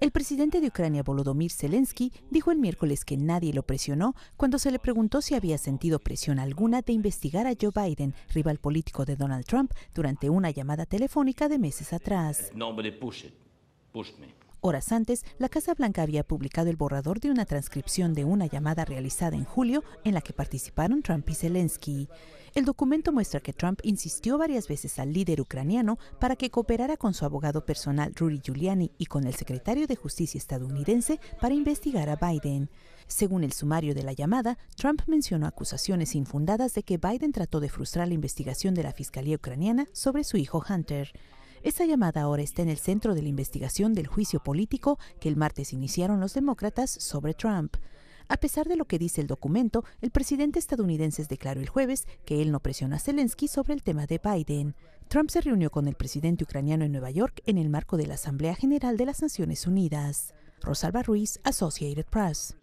El presidente de Ucrania, Volodymyr Zelensky, dijo el miércoles que nadie lo presionó cuando se le preguntó si había sentido presión alguna de investigar a Joe Biden, rival político de Donald Trump, durante una llamada telefónica de meses atrás. Horas antes, la Casa Blanca había publicado el borrador de una transcripción de una llamada realizada en julio en la que participaron Trump y Zelensky. El documento muestra que Trump insistió varias veces al líder ucraniano para que cooperara con su abogado personal Rudy Giuliani y con el secretario de Justicia estadounidense para investigar a Biden. Según el sumario de la llamada, Trump mencionó acusaciones infundadas de que Biden trató de frustrar la investigación de la Fiscalía ucraniana sobre su hijo Hunter. Esa llamada ahora está en el centro de la investigación del juicio político que el martes iniciaron los demócratas sobre Trump. A pesar de lo que dice el documento, el presidente estadounidense declaró el jueves que él no presiona a Zelensky sobre el tema de Biden. Trump se reunió con el presidente ucraniano en Nueva York en el marco de la Asamblea General de las Naciones Unidas. Rosalba Ruiz, Associated Press.